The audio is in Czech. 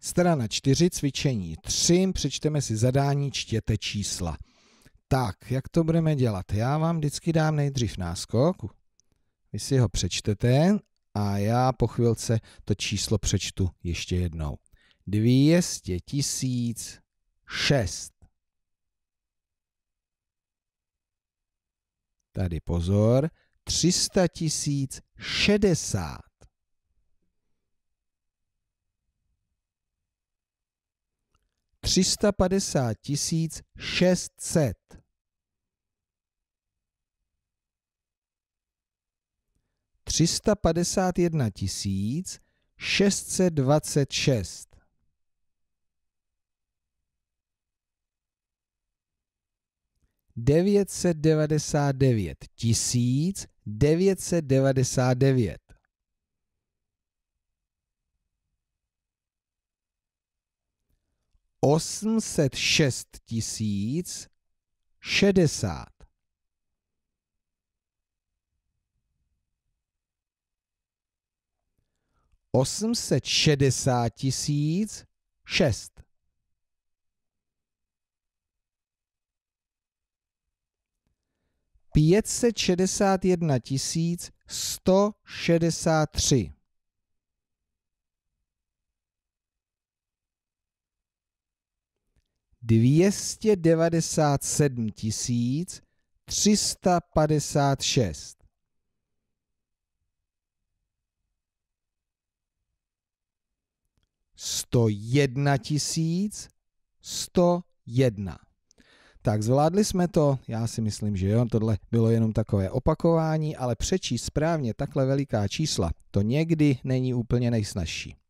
Strana 4, cvičení 3, přečteme si zadání, čtěte čísla. Tak, jak to budeme dělat? Já vám vždycky dám nejdřív náskok, vy si ho přečtete a já po chvilce to číslo přečtu ještě jednou. 200 tisíc 6. Tady pozor, 300 tisíc 60. 350 600. Třista padesát jedna tisíc šestset dvacet šest. Devětset devadesát devět tisíc devětset devadesát devět. 806 tisíc 60. Osmset šedesát tisíc šest. Pětset šedesát jedna tisíc sto šedesát tři. 297 356. Sto jedna tisíc, sto jedna. Tak zvládli jsme to, já si myslím, že jo, tohle bylo jenom takové opakování, ale přečíst správně takhle veliká čísla, to někdy není úplně nejsnažší.